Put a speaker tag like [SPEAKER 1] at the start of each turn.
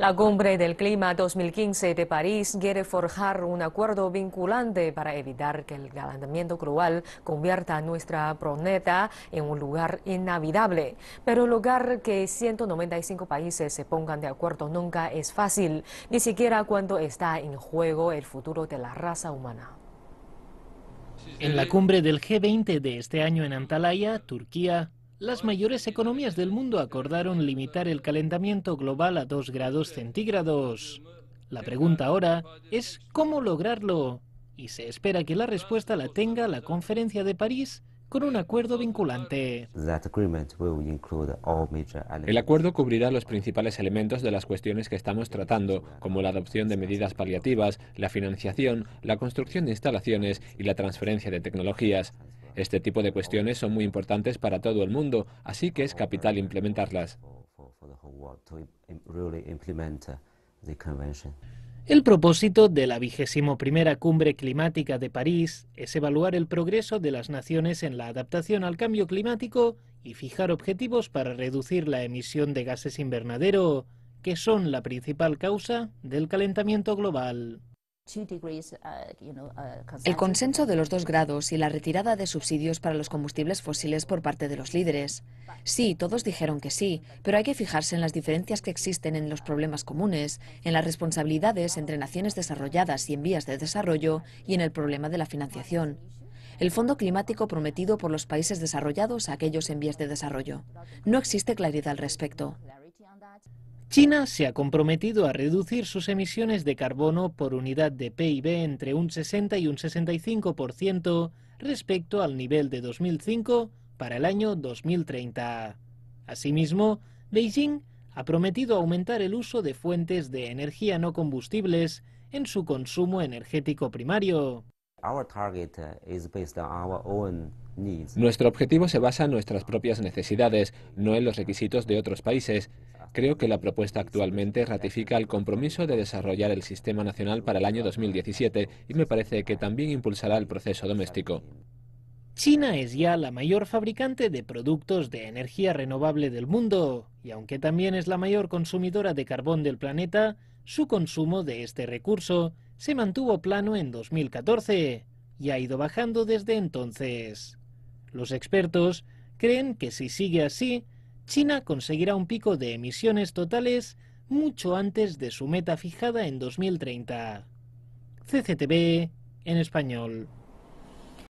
[SPEAKER 1] La cumbre del clima 2015 de París quiere forjar un acuerdo vinculante para evitar que el calentamiento cruel convierta a nuestra planeta en un lugar inhabitable. Pero lograr que 195 países se pongan de acuerdo nunca es fácil, ni siquiera cuando está en juego el futuro de la raza humana.
[SPEAKER 2] En la cumbre del G20 de este año en Antalaya, Turquía, las mayores economías del mundo acordaron limitar el calentamiento global a 2 grados centígrados. La pregunta ahora es cómo lograrlo y se espera que la respuesta la tenga la Conferencia de París con un acuerdo vinculante.
[SPEAKER 1] El
[SPEAKER 3] acuerdo cubrirá los principales elementos de las cuestiones que estamos tratando, como la adopción de medidas paliativas, la financiación, la construcción de instalaciones y la transferencia de tecnologías. Este tipo de cuestiones son muy importantes para todo el mundo, así que es capital implementarlas.
[SPEAKER 2] El propósito de la vigésimo primera cumbre climática de París es evaluar el progreso de las naciones en la adaptación al cambio climático y fijar objetivos para reducir la emisión de gases invernadero, que
[SPEAKER 1] son la principal causa del calentamiento global. Uh, uh, el consenso de los dos grados y la retirada de subsidios para los combustibles fósiles por parte de los líderes. Sí, todos dijeron que sí, pero hay que fijarse en las diferencias que existen en los problemas comunes, en las responsabilidades entre naciones desarrolladas y en vías de desarrollo y en el problema de la financiación el fondo climático prometido por los países desarrollados a aquellos en vías de desarrollo. No existe claridad al respecto. China
[SPEAKER 2] se ha comprometido a reducir sus emisiones de carbono por unidad de PIB entre un 60 y un 65% respecto al nivel de 2005 para el año 2030. Asimismo, Beijing ha prometido aumentar el uso de fuentes de energía no combustibles en su consumo energético primario.
[SPEAKER 3] Nuestro objetivo se basa en nuestras propias necesidades, no en los requisitos de otros países. Creo que la propuesta actualmente ratifica el compromiso de desarrollar el Sistema Nacional para el año 2017 y me parece que también impulsará el proceso doméstico.
[SPEAKER 2] China es ya la mayor fabricante de productos de energía renovable del mundo y aunque también es la mayor consumidora de carbón del planeta, su consumo de este recurso se mantuvo plano en 2014 y ha ido bajando desde entonces. Los expertos creen que si sigue así, China conseguirá un pico de emisiones totales mucho antes de su meta fijada en 2030. CCTV en español.